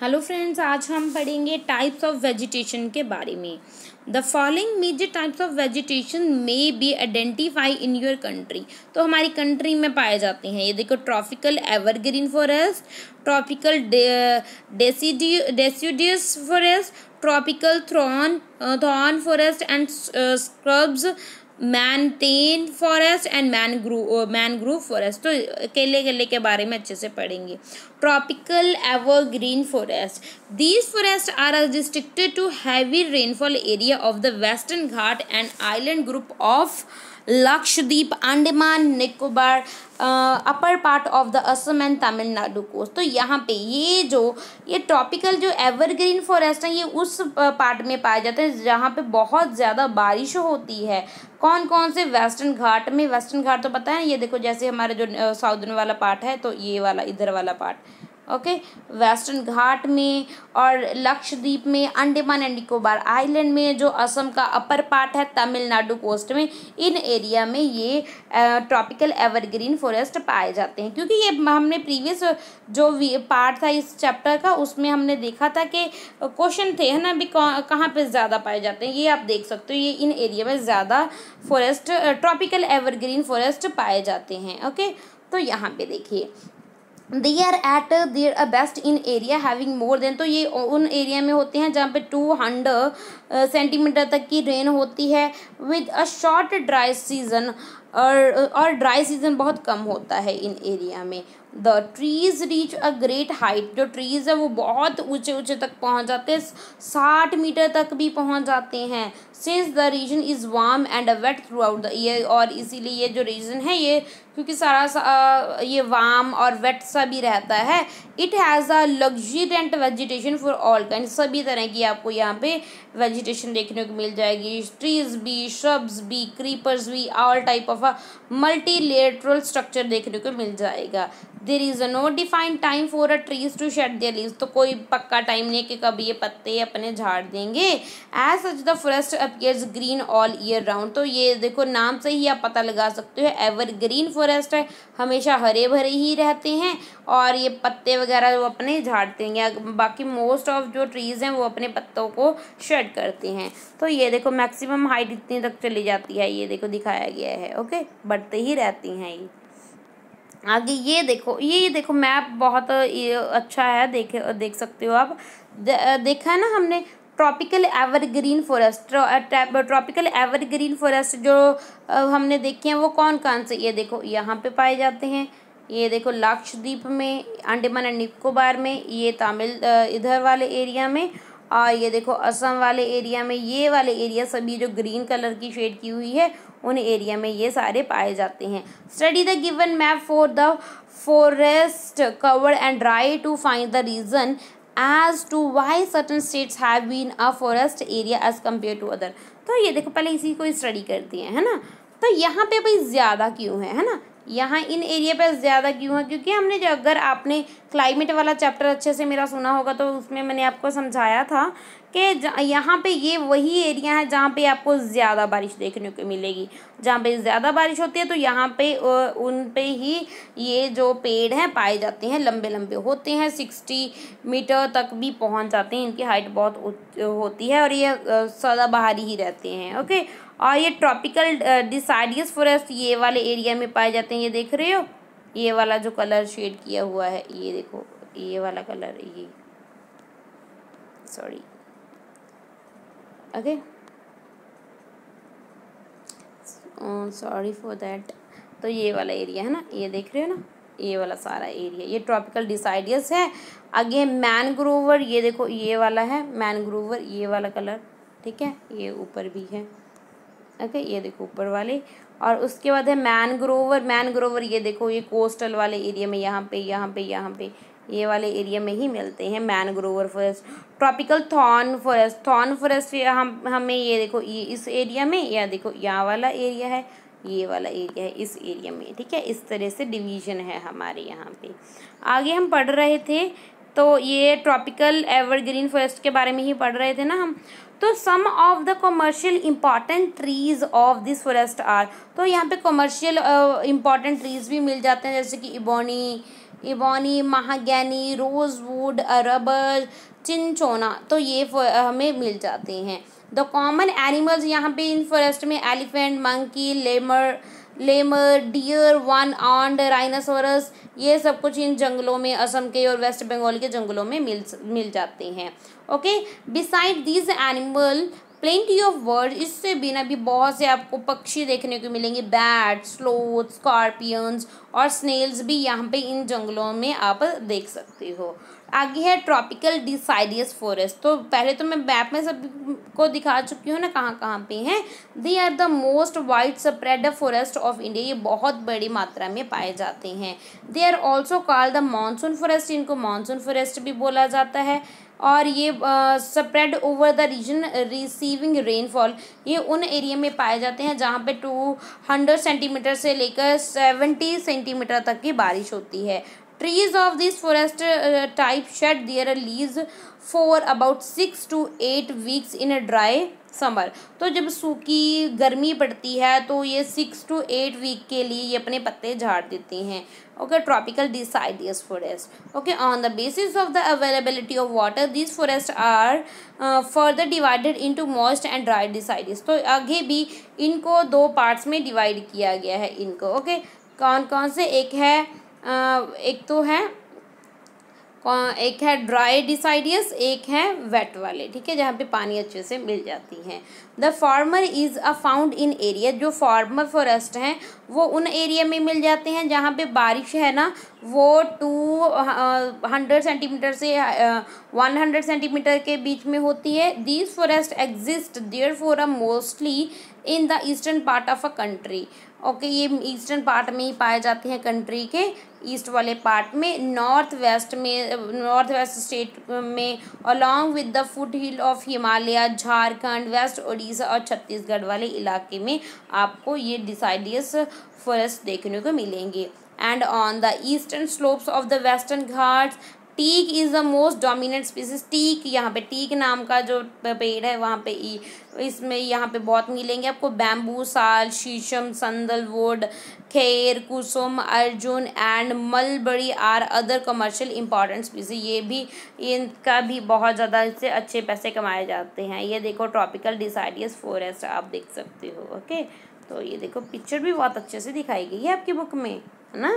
Hello friends आज हम पढ़ेंगे टाइप्स ऑफ वेजिटेशन के बारे में the following major types of vegetation may be identify in your country तो हमारी कंट्री में पाए जाते हैं ये देखो tropical evergreen forest tropical deciduous forest tropical thorn thorn forest and scrubs montane forest and mangrove mangrove forest तो केले केले के बारे में अच्छे से पढ़ेंगे tropical tropical forest these forest are are restricted to heavy rainfall area of the western Ghat and Island group of Lakshadweep Andaman Nicobar upper part of the Assam and Tamil Nadu coast तो यहाँ पे ये जो ये ट्रॉपिकल जो एवरग्रीन फॉरेस्ट है ये उस पार्ट uh, में पाए जाते हैं जहाँ पे बहुत ज़्यादा बारिश होती है कौन कौन से वेस्टर्न घाट में वेस्टर्न घाट तो पता है ये देखो जैसे हमारा जो साउदर्न uh, वाला पार्ट है तो ये वाला इधर वाला पार्ट ओके वेस्टर्न घाट में और लक्षद्वीप में अंडमान एंड निकोबार आइलैंड में जो असम का अपर पार्ट है तमिलनाडु कोस्ट में इन एरिया में ये ट्रॉपिकल एवरग्रीन फॉरेस्ट पाए जाते हैं क्योंकि ये हमने प्रीवियस जो पार्ट था इस चैप्टर का उसमें हमने देखा था कि क्वेश्चन थे है ना भी कहाँ पर ज़्यादा पाए जाते हैं ये आप देख सकते हो ये इन एरिया में ज़्यादा फॉरेस्ट ट्रॉपिकल एवरग्रीन फॉरेस्ट पाए जाते हैं ओके तो यहाँ पे देखिए they are at their a best in area having more than तो ये उन एरिया में होते हैं जहाँ पे टू हंड्रेड सेंटीमीटर तक की रेन होती है with a short dry season और और ड्राई सीजन बहुत कम होता है इन एरिया में the trees reach a great height जो ट्रीज़ है वो बहुत ऊंचे ऊंचे तक पहुंच जाते हैं साठ मीटर तक भी पहुंच जाते हैं since the region is warm and wet throughout the year और इसीलिए ये जो रीजन है ये क्योंकि सारा सा, ये वार्म और वेट सा भी रहता है it has a luxuriant vegetation for all kind सभी तरह की आपको यहाँ पे वेजिटेशन देखने को मिल जाएगी ट्रीज भी श्रब्स भी क्रीपर्स भी all type of a multilateral structure देखने को मिल जाएगा there is a no defined time for a trees to shed their leaves तो कोई पक्का टाइम नहीं है कि कभी ये पत्ते अपने झाड़ देंगे as such the forest appears green all year round तो ये देखो नाम से ही आप पता लगा सकते हो एवर ग्रीन फॉरेस्ट है हमेशा हरे भरे ही रहते हैं और ये पत्ते वगैरह वो अपने झाड़ते हैं बाकी मोस्ट ऑफ जो ट्रीज़ हैं वो अपने पत्तों को शेड करते हैं तो ये देखो मैक्सिमम हाइट इतनी तक चली जाती है ये देखो दिखाया गया है ओके बढ़ते ही रहती हैं ये आगे ये देखो ये देखो मैप बहुत अच्छा है देख देख सकते हो आप देखा है ना हमने tropical evergreen forest tropical evergreen forest जो uh, हमने देखे हैं वो कौन कौन से ये देखो यहाँ पे पाए जाते हैं ये देखो लक्षद्वीप में अंडमान एंड निकोबार में ये तमिल uh, इधर वाले एरिया में और ये देखो असम वाले एरिया में ये वाले एरिया सभी जो ग्रीन कलर की शेड की हुई है उन एरिया में ये सारे पाए जाते हैं study the given map for the forest cover and try to find the reason as to why certain states have been a forest area as compare to other तो ये देखो पहले इसी को स्टडी करती है है ना तो यहाँ पे भाई ज़्यादा क्यों है है ना यहाँ इन एरिया पर ज़्यादा क्यों है क्योंकि हमने जो अगर आपने क्लाइमेट वाला चैप्टर अच्छे से मेरा सुना होगा तो उसमें मैंने आपको समझाया था कि यहाँ पे ये वही एरिया है जहाँ पे आपको ज़्यादा बारिश देखने को मिलेगी जहाँ पे ज़्यादा बारिश होती है तो यहाँ पे उन पे ही ये जो पेड़ हैं पाए जाते हैं लंबे लंबे होते हैं सिक्सटी मीटर तक भी पहुँच जाते हैं इनकी हाइट बहुत होती है और ये सदाबहारी ही रहते हैं ओके और ये ट्रॉपिकल डिसाइडियस फॉरेस्ट ये वाले एरिया में पाए जाते हैं ये देख रहे हो ये वाला जो कलर शेड किया हुआ है ये देखो ये वाला कलर ये sorry okay sorry for that तो ये वाला एरिया है ना ये देख रहे हो ना ये वाला सारा एरिया ये ट्रॉपिकल डिसाइडियस है आगे मैनग्रोवर ये देखो ये वाला है मैनग्रोवर ये वाला कलर ठीक है ये ऊपर भी है ओके ये देखो ऊपर वाले और उसके बाद है मैनग्रोवर मैनग्रोवर ये देखो ये कोस्टल वाले एरिया में यहाँ पे यहाँ पे यहाँ पे ये वाले एरिया में ही मिलते हैं mangrove forest tropical thorn forest thorn forest हम हमें ये देखो ये इस एरिया में या देखो यहाँ वाला एरिया है ये वाला एरिया है इस एरिया में ठीक है इस तरह से डिवीजन है हमारे यहाँ पे आगे हम पढ़ रहे थे तो ये ट्रॉपिकल एवरग्रीन फॉरेस्ट के बारे में ही पढ़ रहे थे ना हम तो some of the commercial important trees of this forest are तो यहाँ पे कॉमर्शियल इंपॉर्टेंट ट्रीज भी मिल जाते हैं जैसे कि ebony ebony mahogany rosewood rubber cinchona तो ये हमें मिल जाते हैं द कॉमन एनिमल्स यहाँ पे इन फॉरेस्ट में elephant monkey lemur lemur deer one horned rhinoceros ये सब कुछ इन जंगलों में असम के और वेस्ट बंगाल के जंगलों में मिल मिल जाते हैं okay beside this animal plenty of bird इससे बिना भी बहुत से आपको पक्षी देखने को मिलेंगे बैट स्लोथ स्कॉर्पियंस और स्नेल्स भी यहाँ पे इन जंगलों में आप देख सकते हो आगे है ट्रॉपिकल डिसाइडियस फॉरेस्ट तो पहले तो मैं मैप में सब को दिखा चुकी हूँ ना कहाँ कहाँ पे हैं they are the most widespread forest of India ये बहुत बड़ी मात्रा में पाए जाते हैं they are also call the monsoon forest इनको मानसून फॉरेस्ट भी बोला जाता है और ये spread over the region receiving rainfall ये उन एरिया में पाए जाते हैं जहाँ पे टू हंड्रेड सेंटीमीटर से लेकर सेवेंटी सेंटीमीटर तक की बारिश होती है trees of this forest uh, type shed their leaves for about six to eight weeks in a dry summer तो जब सूखी गर्मी पड़ती है तो ये सिक्स टू एट वीक के लिए ये अपने पत्ते झाड़ देते हैं okay tropical deciduous forest okay on the basis of the availability of water this forest are further divided into moist and dry deciduous तो आगे भी इनको दो पार्ट्स में डिवाइड किया गया है इनको ओके okay? कौन कौन से एक है एक तो है एक है ड्राई डिसाइडियस एक है वेट वाले ठीक है जहाँ पे पानी अच्छे से मिल जाती है the former is a found in area जो फार्मर फॉरेस्ट हैं वो उन एरिया में मिल जाते हैं जहाँ पे बारिश है ना वो टू हंड्रेड सेंटीमीटर से वन हंड्रेड सेंटीमीटर के बीच में होती है these forest exist there for a mostly in the eastern part of a country okay ये ईस्टर्न पार्ट में ही पाए जाते हैं कंट्री के ईस्ट वाले पार्ट में नॉर्थ वेस्ट में नॉर्थ वेस्ट स्टेट में along with the foothill of Himalaya Jharkhand west Orissa और छत्तीसगढ़ वाले इलाके में आपको ये डिसाइडियस फॉरेस्ट देखने को मिलेंगे and on the eastern slopes of the western Ghats teak is the most dominant species teak यहाँ पे टीक नाम का जो पेड़ है वहाँ पे इसमें यहाँ पे बहुत मिलेंगे आपको बैम्बू साल shisham sandalwood khair kusum arjun and mulberry are other commercial important species ये भी इनका भी बहुत ज़्यादा इससे अच्छे पैसे कमाए जाते हैं ये देखो ट्रॉपिकल डिसाइडियस फॉरेस्ट आप देख सकते हो ओके तो ये देखो पिक्चर भी बहुत अच्छे से दिखाई गई है आपकी बुक में है ना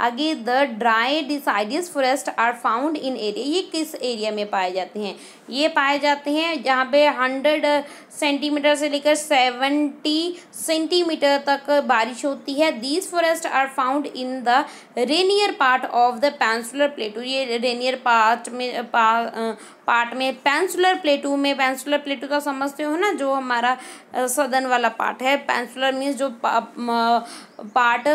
आगे the dry deciduous forest are found in area ये किस एरिया में पाए जाते हैं ये पाए जाते हैं जहाँ पे हंड्रेड सेंटीमीटर से लेकर सेवेंटी सेंटीमीटर तक बारिश होती है these forest are found in the rainier part of the peninsular plateau ये रेनियर पार्ट में पा, पार्ट में पेंसुलर प्लेटू में पेंसुलर प्लेटू का समझते हो ना जो हमारा सदन वाला पार्ट है पेंसुलर मीन्स जो पार्ट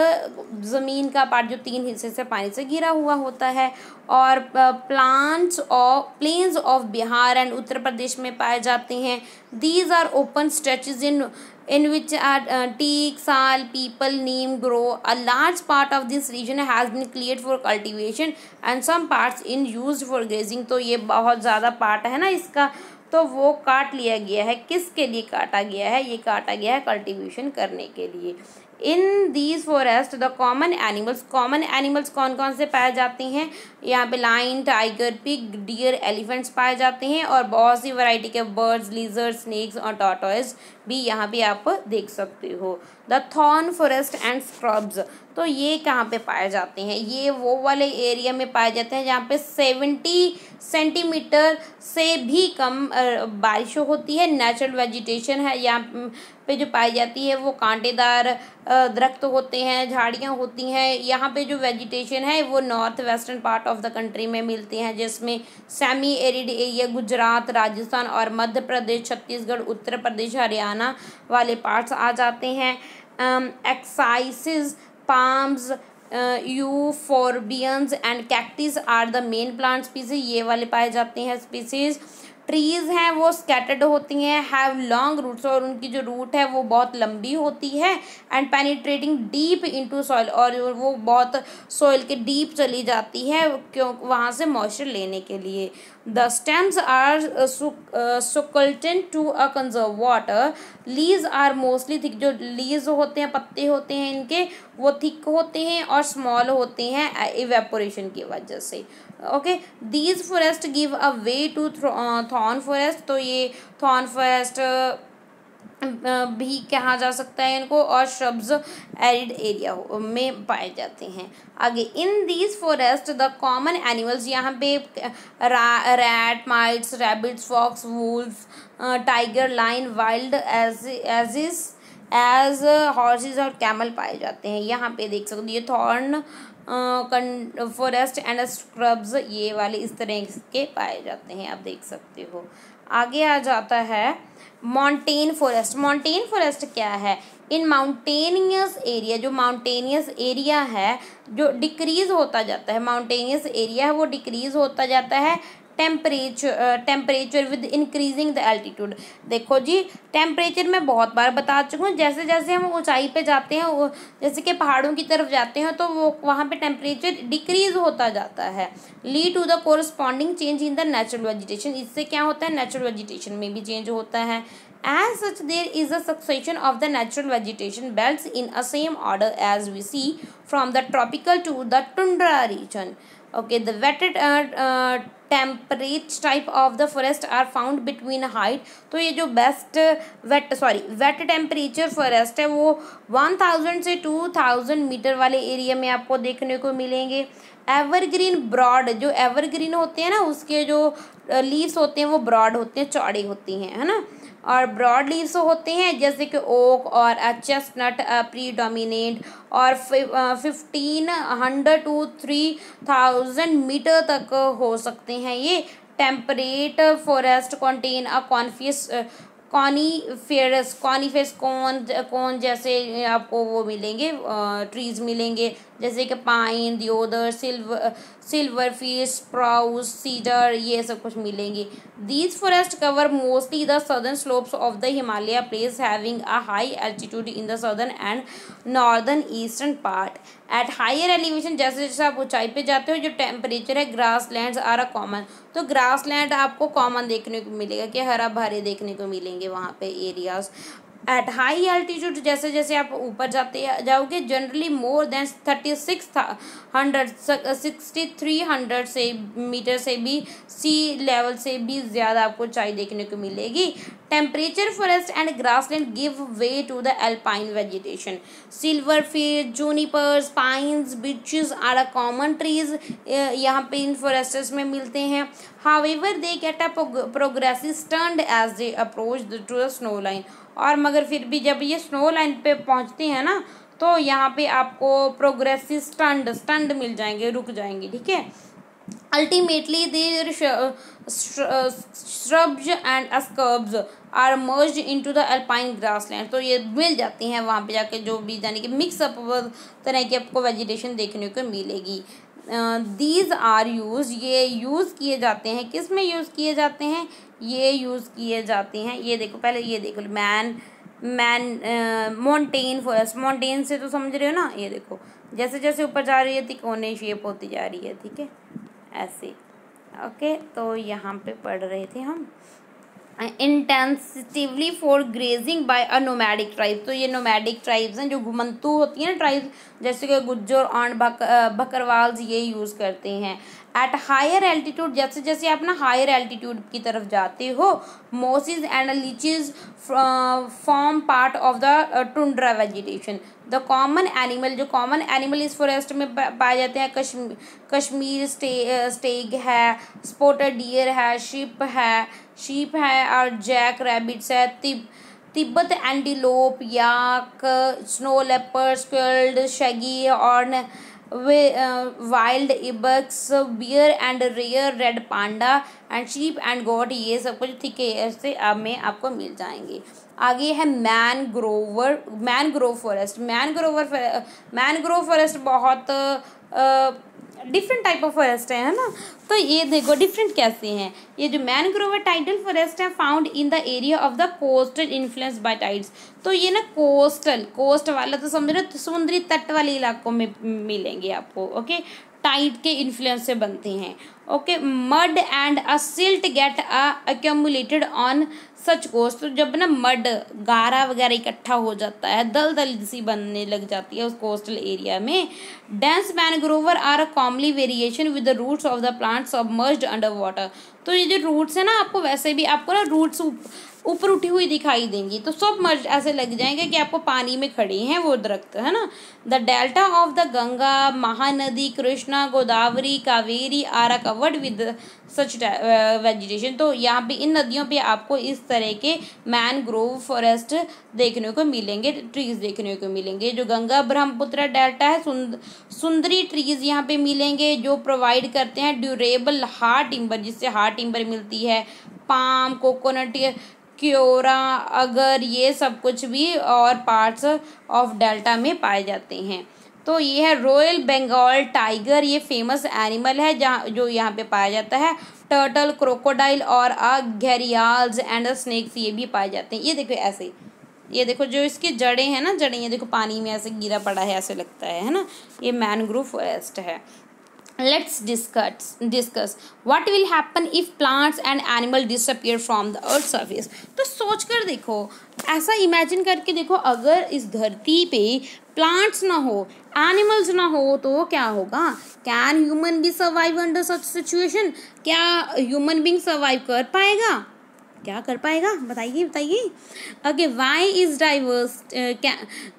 ज़मीन का पार्ट जो तीन हिस्से से पानी से घिरा हुआ होता है और प्लांट्स और plains of Bihar and Uttar Pradesh में पाए जाते हैं these are open stretches in in which are teak sal peepal neem grow a large part of this region has been create for cultivation and some parts in use for grazing तो ये बहुत ज़्यादा part है ना इसका तो वो काट लिया गया है किसके लिए काटा गया है ये काटा गया है कल्टिवेशन करने के लिए in these forest the common animals common animals कौन कौन से पाए जाते हैं यहाँ पे lion tiger pig deer elephants पाए जाते हैं और बहुत सी वैरायटी के बर्ड्स लीजर स्नैक्स और टॉटॉयज भी यहाँ पे आप देख सकते हो the thorn forest and scrubs तो ये कहाँ पे पाए जाते हैं ये वो वाले एरिया में पाए जाते हैं जहाँ पे सेवेंटी सेंटीमीटर से भी कम बारिश होती है नेचुरल वेजिटेशन है यहाँ पे जो पाई जाती है वो कांटेदार दरख्त होते हैं झाड़ियाँ होती हैं यहाँ पे जो वेजिटेशन है वो north western part of the country में मिलती हैं जिसमें semi arid area Gujarat Rajasthan और मध्य प्रदेश छत्तीसगढ़ उत्तर प्रदेश हरियाणा वाले पार्ट्स आ जाते हैं acacias palms euphorbias and cacti are the main plant species ये वाले पाए जाते हैं स्पीसीज़ ट्रीज़ हैं वो स्कैटर्ड होती हैं हैव लॉन्ग रूट्स और उनकी जो रूट है वो बहुत लंबी होती है and penetrating deep into soil और वो बहुत सॉइल के डीप चली जाती है क्यों वहाँ से मॉइस्चर लेने के लिए The stems are uh, succulent to a conserve water. Leaves are mostly thick. जो leaves होते हैं पत्ते होते हैं इनके वो thick होते हैं और small होते हैं evaporation की वजह से okay these forest give a way to thorn forest तो ये थॉर्न फॉरेस्ट भी कहा जा सकता है इनको और श्रब्स एरिड एरिया में पाए जाते हैं आगे in these forest the common animals यहाँ पे rat mice rabbits fox wolves tiger lion wild asses ass horses और कैमल पाए जाते हैं यहाँ पे देख सकते ये थॉर्न फॉरेस्ट एंड स्क्रब्स ये वाले इस तरह के पाए जाते हैं आप देख सकते हो आगे आ जाता है माउंटेन फॉरेस्ट माउंटेन फॉरेस्ट क्या है इन माउंटेनियस एरिया जो माउंटेनियस एरिया है जो डिक्रीज़ होता जाता है माउंटेनियस एरिया है वो डिक्रीज़ होता जाता है temperature temperature with increasing the altitude देखो जी टेम्परेचर मैं बहुत बार बता चुका हूँ जैसे जैसे हम ऊंचाई पे जाते हैं जैसे कि पहाड़ों की तरफ जाते हैं तो वो वहाँ पे टेम्परेचर डिक्रीज होता जाता है lead to the corresponding change in the natural vegetation इससे क्या होता है नेचुरल वेजिटेशन में भी चेंज होता है as such there is a succession of the natural vegetation belt in a same order as we see from the tropical to the tundra region okay the wetted temperate type of the forest are found between height तो ये जो best wet sorry wet temperature forest है वो one thousand से two thousand metre वाले area में आपको देखने को मिलेंगे एवरग्रीन ब्रॉड जो एवरग्रीन होते हैं ना उसके जो लीव्स uh, होते हैं वो ब्रॉड होते हैं चौड़े होती हैं है ना और ब्रॉड लीव्स होते हैं जैसे कि ओक और चेस्टनट प्रीडोमिनेंट और fifteen hundred to three thousand metre तक हो सकते हैं ये temperate forest contain a coniferous coniferous coniferous कौन कौन जैसे आपको वो मिलेंगे ट्रीज मिलेंगे जैसे कि pine deodar silver silver fir spruce cedar ये सब कुछ मिलेंगे these forest cover mostly the southern slopes of the Himalaya place having a high altitude in the southern and northern eastern part at higher elevation जैसे जैसे आप ऊंचाई पे जाते हो जो टेम्परेचर है grass land are a common तो ग्रास लैंड आपको कॉमन देखने को मिलेगा कि हरा भरे देखने को मिलेंगे वहाँ पे एरियाज एट हाई एल्टीट्यूड जैसे जैसे आप ऊपर जाते जाओगे generally more than thirty six hundred sixty three hundred से मीटर से भी सी लेवल से भी ज़्यादा आपको चाय देखने को मिलेगी temperature forest and grass land give way to the alpine vegetation silver fir junipers pines birches are a common trees यहाँ पे इन फॉरेस्टर्स में मिलते हैं ever they get a progressive stunted as they approach to the snow line और मगर फिर भी जब ये स्नो लाइन पे पहुँचती है ना तो यहाँ पे आपको प्रोग्रेसिव स्टंड स्टंड मिल जाएंगे रुक जाएंगे ठीक है shrubs and scrubs are merge in to the alpine grass land तो ये मिल जाती हैं वहाँ पे जाके जो भी यानी कि मिक्सअप तरह की आपको वेजिटेशन देखने को मिलेगी दीज आर यूज ये यूज़ किए जाते हैं किस में यूज़ किए जाते हैं ये यूज़ किए जाते हैं ये देखो पहले ये देखो man man mountain forest mountain से तो समझ रहे हो ना ये देखो जैसे जैसे ऊपर जा रही है तिकोने शेप होती जा रही है ठीक है ऐसे ओके तो यहाँ पे पढ़ रहे थे हम intensively for grazing by a nomadic tribe तो ये नोमैडिक ट्राइब्स हैं जो घुमंतु होती हैं ट्राइब्स जैसे कि गुज्जर और बक, बकरवाल्स ये यूज़ करते हैं एट हायर एल्टीट्यूड जैसे जैसे आप ना हायर एल्टीट्यूड की तरफ जाते हो mosses and lichens form part of the tundra vegetation the common animal जो कॉमन एनिमल इस फॉरेस्ट में पाए जाते हैं कश्मीर कश्मीर स्टे स्टेग है स्पोटर डियर है शिप है शीप है और जैक रैबिट्स है तिब Tibet antelope yak snow leopard squirrel shaggy वे wild ibex bear and rare red panda and sheep and goat ये सब कुछ ठीक है अब में आपको मिल जाएंगे आगे है mangrove mangrove forest mangrove mangrove forest बहुत आ, डिफरेंट टाइप ऑफ फॉरेस्ट है ना तो ये देखो डिफरेंट कैसे हैं ये जो मैनग्रोवर टाइडल फॉरेस्ट है found in the area of the coastal influence by tides तो ये ना कोस्टल कोस्ट वाला तो समझ रहे समुद्री तट वाले इलाकों में मिलेंगे आपको ओके टाइड के इन्फ्लुएंस से बनते हैं okay mud and a silt get accumulated on such coast तो जब ना मड गारा वगैरह इकट्ठा हो जाता है दल दल सी बनने लग जाती है उस कोस्टल एरिया में dense mangrove are a commonly variation with the roots of the of submerged under water तो ये जो रूट्स है ना आपको वैसे भी आपको ना रूट्स ऊपर उठी हुई दिखाई देंगी तो सब मर्ज ऐसे लग जाएंगे कि आपको पानी में खड़े हैं वो दरख्त है ना the delta of the Ganga Mahanadi Krishna Godavari Kaveri are covered with such vegetation तो यहाँ पे इन नदियों पे आपको इस तरह के मैनग्रोव फॉरेस्ट देखने को मिलेंगे ट्रीज देखने को मिलेंगे जो गंगा ब्रह्मपुत्र डेल्टा है सुंद, सुंदरी ट्रीज यहाँ पे मिलेंगे जो प्रोवाइड करते हैं ड्यूरेबल हार्ट टिम्बर जिससे हार्ट टिम्बर मिलती है पाम कोकोनट क्योरा अगर ये सब कुछ भी और पार्ट्स ऑफ डेल्टा में पाए जाते हैं तो ये है रॉयल बंगाल टाइगर ये फेमस एनिमल है जहाँ जो यहाँ पे पाया जाता है टर्टल क्रोकोडाइल और अ घेरियाल्स एंड स्नैक्स ये भी पाए जाते हैं ये देखो ऐसे ये देखो जो इसकी जड़ें हैं ना जड़ें ये देखो पानी में ऐसे गिरा पड़ा है ऐसे लगता है है ना ये मैनग्रोव फॉरेस्ट है let's discuss discuss what will happen if plants and animal disappear from the earth surface तो सोच कर देखो ऐसा इमेजिन करके देखो अगर इस धरती पे प्लांट्स ना हो एनिमल्स ना हो तो क्या होगा can human be survive under such situation क्या ह्यूमन बींग सर्वाइव कर पाएगा क्या कर पाएगा बताइए बताइए okay why is diverse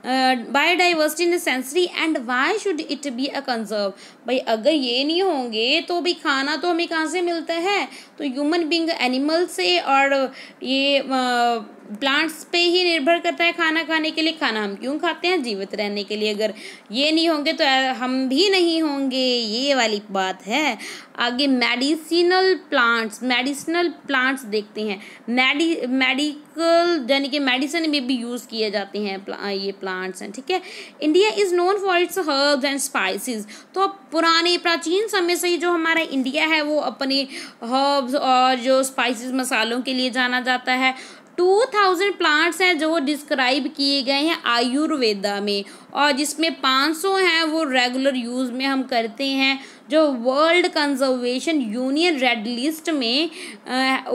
biodiversity in sensory and why should it be a conserve भाई अगर ये नहीं होंगे तो भाई खाना तो हमें कहाँ से मिलता है तो ह्यूमन बींग एनिमल से और ये uh, प्लांट्स पे ही निर्भर करता है खाना खाने के लिए खाना हम क्यों खाते हैं जीवित रहने के लिए अगर ये नहीं होंगे तो हम भी नहीं होंगे ये वाली बात है आगे मेडिसिनल प्लांट्स मेडिसिनल प्लांट्स देखते हैं मेडि मेडिकल यानी कि मेडिसिन में भी यूज़ किए जाते हैं प्ला, ये प्लांट्स हैं ठीक है India is known for its herbs and spices तो पुराने प्राचीन समय से ही जो हमारा इंडिया है वो अपने हर्ब्स और जो स्पाइसेस मसालों के लिए जाना जाता है टू थाउजेंड प्लांट्स हैं जो डिस्क्राइब किए गए हैं आयुर्वेदा में और जिसमें पाँच सौ हैं वो रेगुलर यूज़ में हम करते हैं जो world conservation union red list में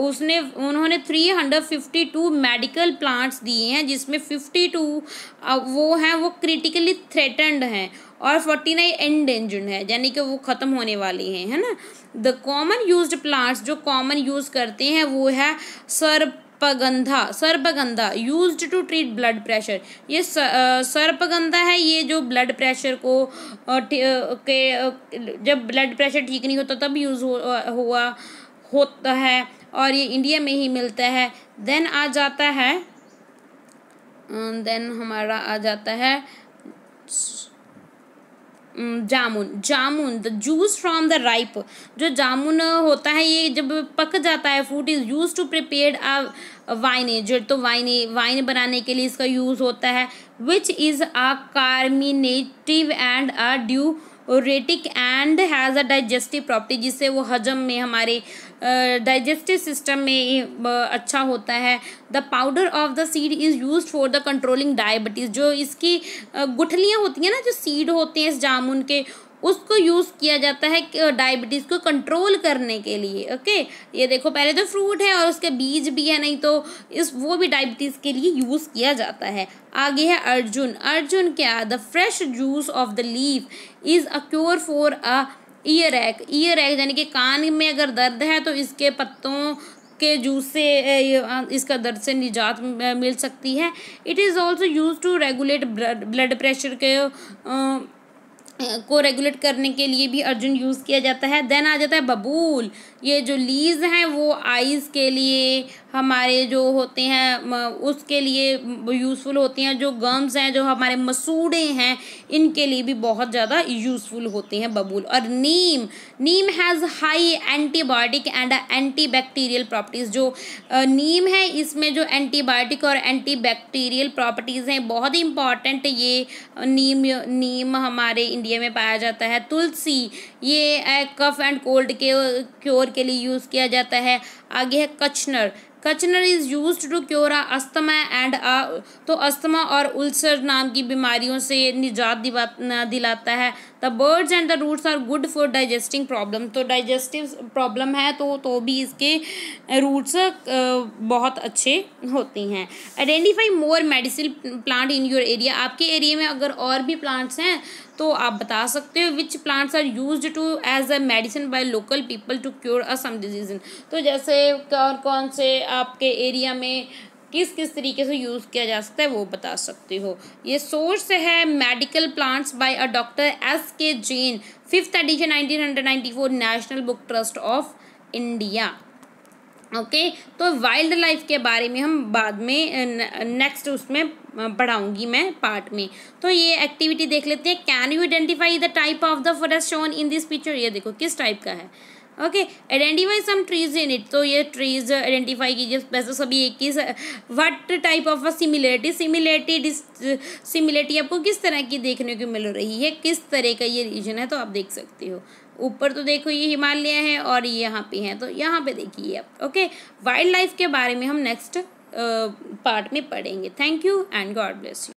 उसने उन्होंने three hundred fifty two medical plants दिए हैं जिसमें फिफ्टी टू वो हैं वो क्रिटिकली थ्रेटनड हैं और फोर्टी नाइन एंडेंजर्ड है यानी कि वो ख़त्म होने वाले हैं है ना द कॉमन यूज प्लांट्स जो कॉमन यूज़ करते हैं वो है सर sarpagandha sarpagandha use to treat blood pressure ये सर्पगंधा है ये जो ब्लड प्रेशर को के जब ब्लड प्रेशर ठीक नहीं होता तब यूज़ हो, हुआ होता है और ये इंडिया में ही मिलता है देन आ जाता है देन हमारा आ जाता है jamun jamun the juice from the ripe जो जामुन होता है ये जब पक जाता है fruit is use to prepare wine जो तो वाइने वाइन बनाने के लिए इसका यूज़ होता है which is a carminative and a diuretic and has a digestive property जिससे वो हजम में हमारे डाइजेस्टिव सिस्टम में अच्छा होता है the powder of the seed is use for the controlling diabetes जो इसकी गुठलियाँ होती हैं ना जो सीड होते हैं इस जामुन के उसको यूज़ किया जाता है डायबिटीज़ को कंट्रोल करने के लिए ओके ये देखो पहले तो फ्रूट है और उसके बीज भी है नहीं तो इस वो भी डायबिटीज़ के लिए यूज़ किया जाता है आगे है अर्जुन अर्जुन क्या the fresh juice of the leaf is a cure for a earache earache यानी कि कान में अगर दर्द है तो इसके पत्तों के जूस से इसका दर्द से निजात मिल सकती है it is also use to regulate blood blood pressure के को रेगुलेट करने के लिए भी अर्जुन यूज़ किया जाता है देन आ जाता है बबूल ये जो लीज हैं वो आइज़ के लिए हमारे जो होते हैं उसके लिए यूज़फुल होते हैं जो गम्स हैं जो हमारे मसूड़े हैं इनके लिए भी बहुत ज़्यादा यूज़फुल होते हैं बबूल और नीम neem has high antibiotic and antibacterial properties जो नीम है इसमें जो एंटीबायोटिक और एंटी बैक्टीरियल प्रॉपर्टीज़ हैं बहुत ही इंपॉर्टेंट ये नीम नीम हमारे इंडिया में पाया जाता है तुलसी ये कफ एंड कोल्ड के क्योर के लिए यूज़ किया जाता है आगे है कचनर kachnar is use to cure asthma and तो अस्थमा और उल्सर नाम की बीमारियों से निजात दिलाता है the buds and the roots are good for digesting problem तो डाइजेस्टिव प्रॉब्लम है तो तो भी इसके रूट्स uh, बहुत अच्छे होते हैं identify more medicine plant in your area आपके एरिए में अगर और भी प्लांट्स हैं तो आप बता सकते हो which plants are use to as a medicine by local people to cure a some diseases तो जैसे कौन कौन से आपके एरिया में किस किस तरीके से यूज़ किया जा सकता है वो बता सकते हो ये सोर्स है medical plants by a doctor S K Jain fifth edition 1994 national book trust of India okay okay, तो वाइल्ड लाइफ के बारे में हम बाद में नेक्स्ट उसमें बढ़ाऊंगी मैं पार्ट में तो ये एक्टिविटी देख लेते हैं can you identify the type of the forest shown in this picture ये देखो किस टाइप का है okay identify some trees in it तो ये ट्रीज आइडेंटिफाई कीजिए वैसे सभी एक ही what type of similarity similarity similarity आपको किस तरह की देखने को मिल रही है किस तरह का ये रीजन है तो आप देख सकते हो ऊपर तो देखो ये हिमालय है और ये यहाँ पे है तो यहाँ पे देखिए आप ओके वाइल्ड लाइफ के बारे में हम नेक्स्ट पार्ट में पढ़ेंगे thank you and God bless you